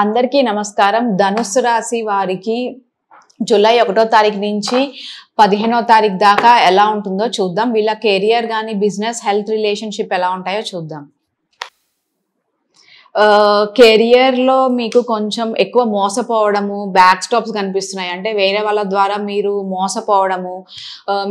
అందరికీ నమస్కారం ధనుసు రాశి వారికి జూలై ఒకటో తారీఖు నుంచి పదిహేనో తారీఖు దాకా ఎలా ఉంటుందో చూద్దాం వీళ్ళ కెరియర్ కానీ బిజినెస్ హెల్త్ రిలేషన్షిప్ ఎలా ఉంటాయో చూద్దాం కెరియర్లో మీకు కొంచెం ఎక్కువ మోసపోవడము బ్యాక్ స్టాప్స్ కనిపిస్తున్నాయి అంటే వేరే వాళ్ళ ద్వారా మీరు మోసపోవడము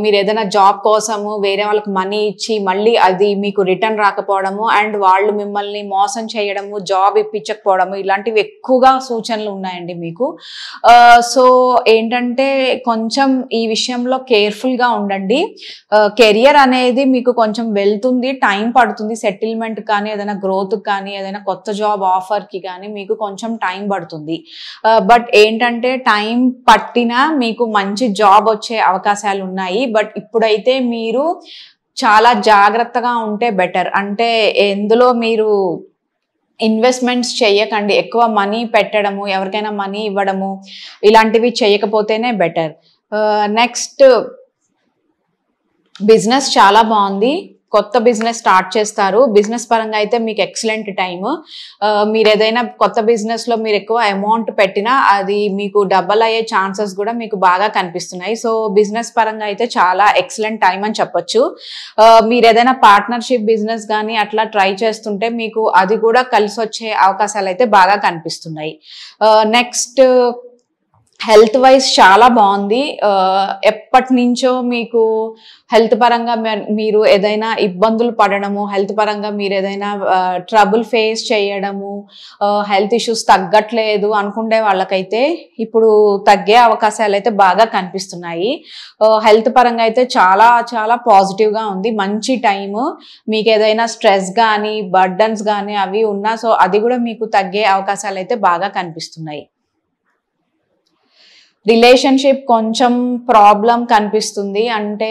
మీరు ఏదైనా జాబ్ కోసము వేరే వాళ్ళకి మనీ ఇచ్చి మళ్ళీ అది మీకు రిటర్న్ రాకపోవడము అండ్ వాళ్ళు మిమ్మల్ని మోసం చేయడము జాబ్ ఇప్పించకపోవడము ఇలాంటివి ఎక్కువగా సూచనలు ఉన్నాయండి మీకు సో ఏంటంటే కొంచెం ఈ విషయంలో కేర్ఫుల్గా ఉండండి కెరియర్ అనేది మీకు కొంచెం వెళ్తుంది టైం పడుతుంది సెటిల్మెంట్ కానీ ఏదైనా గ్రోత్ కానీ ఏదైనా కొత్త జాబ్ ఆఫర్కి కానీ మీకు కొంచెం టైం పడుతుంది బట్ ఏంటంటే టైం పట్టినా మీకు మంచి జాబ్ వచ్చే అవకాశాలు ఉన్నాయి బట్ ఇప్పుడైతే మీరు చాలా జాగ్రత్తగా ఉంటే బెటర్ అంటే ఎందులో మీరు ఇన్వెస్ట్మెంట్స్ చేయకండి ఎక్కువ మనీ పెట్టడము ఎవరికైనా మనీ ఇవ్వడము ఇలాంటివి చేయకపోతేనే బెటర్ నెక్స్ట్ బిజినెస్ చాలా బాగుంది కొత్త బిజినెస్ స్టార్ట్ చేస్తారు బిజినెస్ పరంగా అయితే మీకు ఎక్సలెంట్ టైం మీరు ఏదైనా కొత్త బిజినెస్లో మీరు ఎక్కువ అమౌంట్ పెట్టినా అది మీకు డబల్ అయ్యే ఛాన్సెస్ కూడా మీకు బాగా కనిపిస్తున్నాయి సో బిజినెస్ పరంగా అయితే చాలా ఎక్సలెంట్ టైం అని చెప్పొచ్చు మీరు ఏదైనా పార్ట్నర్షిప్ బిజినెస్ కానీ అట్లా ట్రై చేస్తుంటే మీకు అది కూడా కలిసి వచ్చే అవకాశాలు అయితే బాగా కనిపిస్తున్నాయి నెక్స్ట్ హెల్త్ వైజ్ చాలా బాగుంది ఎప్పటి నుంచో మీకు హెల్త్ పరంగా మీరు ఏదైనా ఇబ్బందులు పడడము హెల్త్ పరంగా మీరు ఏదైనా ట్రబుల్ ఫేస్ చేయడము హెల్త్ ఇష్యూస్ తగ్గట్లేదు అనుకునే వాళ్ళకైతే ఇప్పుడు తగ్గే అవకాశాలు అయితే బాగా కనిపిస్తున్నాయి హెల్త్ పరంగా అయితే చాలా చాలా పాజిటివ్గా ఉంది మంచి టైము మీకు ఏదైనా స్ట్రెస్ కానీ బర్డన్స్ కానీ అవి ఉన్నా సో అది కూడా మీకు తగ్గే అవకాశాలు అయితే బాగా కనిపిస్తున్నాయి రిలేషన్షిప్ కొంచెం ప్రాబ్లం కనిపిస్తుంది అంటే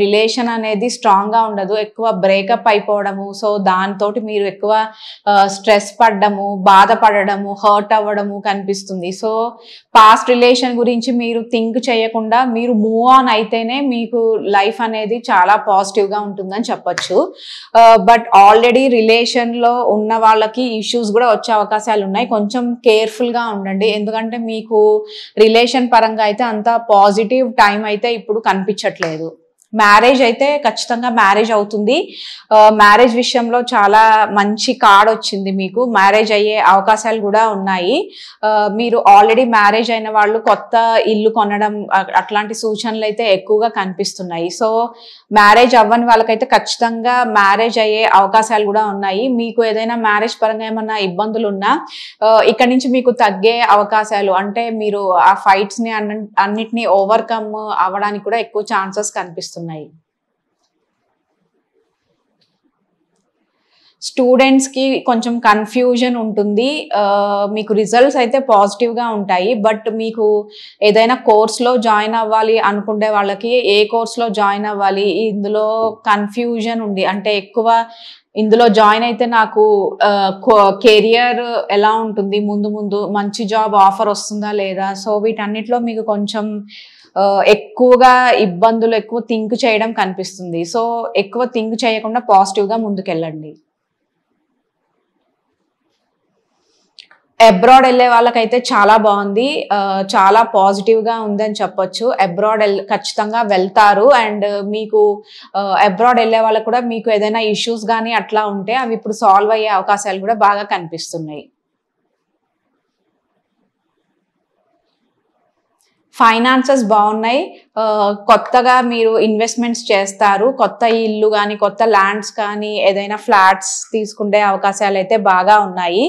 రిలేషన్ అనేది స్ట్రాంగ్గా ఉండదు ఎక్కువ బ్రేకప్ అయిపోవడము సో దాంతో మీరు ఎక్కువ స్ట్రెస్ పడ్డము బాధపడము హర్ట్ అవ్వడము కనిపిస్తుంది సో పాస్ట్ రిలేషన్ గురించి మీరు థింక్ చేయకుండా మీరు మూవ్ ఆన్ అయితేనే మీకు లైఫ్ అనేది చాలా పాజిటివ్గా ఉంటుందని చెప్పచ్చు బట్ ఆల్రెడీ రిలేషన్లో ఉన్న వాళ్ళకి ఇష్యూస్ కూడా వచ్చే అవకాశాలు ఉన్నాయి కొంచెం కేర్ఫుల్గా ఉండండి ఎందుకంటే మీకు రిలే రిలేషన్ పరంగా అయితే అంత పాజిటివ్ టైం అయితే ఇప్పుడు కనిపించట్లేదు మ్యారేజ్ అయితే ఖచ్చితంగా మ్యారేజ్ అవుతుంది మ్యారేజ్ విషయంలో చాలా మంచి కార్డ్ వచ్చింది మీకు మ్యారేజ్ అయ్యే అవకాశాలు కూడా ఉన్నాయి మీరు ఆల్రెడీ మ్యారేజ్ అయిన వాళ్ళు కొత్త ఇల్లు కొనడం అట్లాంటి సూచనలు అయితే ఎక్కువగా కనిపిస్తున్నాయి సో మ్యారేజ్ అవ్వని వాళ్ళకైతే ఖచ్చితంగా మ్యారేజ్ అయ్యే అవకాశాలు కూడా ఉన్నాయి మీకు ఏదైనా మ్యారేజ్ పరంగా ఏమన్నా ఇబ్బందులు ఉన్నా ఇక్కడ నుంచి మీకు తగ్గే అవకాశాలు అంటే మీరు ఆ ఫైట్స్ని అన్నింటినీ ఓవర్కమ్ అవ్వడానికి కూడా ఎక్కువ ఛాన్సెస్ కనిపిస్తున్నాయి ఉన్నాయి స్టూడెంట్స్కి కొంచెం కన్ఫ్యూజన్ ఉంటుంది మీకు రిజల్ట్స్ అయితే పాజిటివ్గా ఉంటాయి బట్ మీకు ఏదైనా కోర్స్లో జాయిన్ అవ్వాలి అనుకునే వాళ్ళకి ఏ కోర్స్లో జాయిన్ అవ్వాలి ఇందులో కన్ఫ్యూజన్ ఉంది అంటే ఎక్కువ ఇందులో జాయిన్ అయితే నాకు కెరియర్ ఎలా ఉంటుంది ముందు ముందు మంచి జాబ్ ఆఫర్ వస్తుందా లేదా సో వీటన్నిటిలో మీకు కొంచెం ఎక్కువగా ఇబ్బందులు ఎక్కువ థింక్ చేయడం కనిపిస్తుంది సో ఎక్కువ థింక్ చేయకుండా పాజిటివ్గా ముందుకెళ్ళండి అబ్రాడ్ వెళ్ళే వాళ్ళకైతే చాలా బాగుంది చాలా పాజిటివ్గా ఉందని చెప్పొచ్చు అబ్రాడ్ ఖచ్చితంగా వెళ్తారు అండ్ మీకు అబ్రాడ్ వెళ్ళే వాళ్ళకు కూడా మీకు ఏదైనా ఇష్యూస్ కానీ అట్లా ఉంటే అవి ఇప్పుడు సాల్వ్ అయ్యే అవకాశాలు కూడా బాగా కనిపిస్తున్నాయి ఫైనాన్సెస్ బాగున్నాయి కొత్తగా మీరు ఇన్వెస్ట్మెంట్స్ చేస్తారు కొత్త ఇల్లు కానీ కొత్త ల్యాండ్స్ కానీ ఏదైనా ఫ్లాట్స్ తీసుకుండే అవకాశాలు అయితే బాగా ఉన్నాయి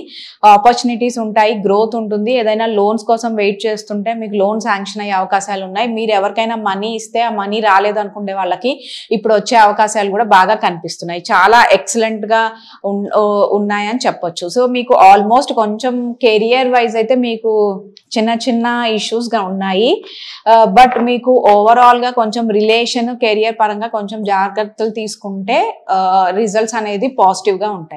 ఆపర్చునిటీస్ ఉంటాయి గ్రోత్ ఉంటుంది ఏదైనా లోన్స్ కోసం వెయిట్ చేస్తుంటే మీకు లోన్ శాంక్షన్ అయ్యే అవకాశాలు ఉన్నాయి మీరు ఎవరికైనా మనీ ఇస్తే ఆ మనీ రాలేదనుకునే వాళ్ళకి ఇప్పుడు వచ్చే అవకాశాలు కూడా బాగా కనిపిస్తున్నాయి చాలా ఎక్సలెంట్గా ఉన్నాయని చెప్పొచ్చు సో మీకు ఆల్మోస్ట్ కొంచెం కెరియర్ వైజ్ అయితే మీకు చిన్న చిన్న ఇష్యూస్గా ఉన్నాయి బట్ మీకు ఓవరాల్గా కొంచెం రిలేషన్ కెరియర్ పరంగా కొంచెం జాగ్రత్తలు తీసుకుంటే రిజల్ట్స్ అనేది పాజిటివ్గా ఉంటాయి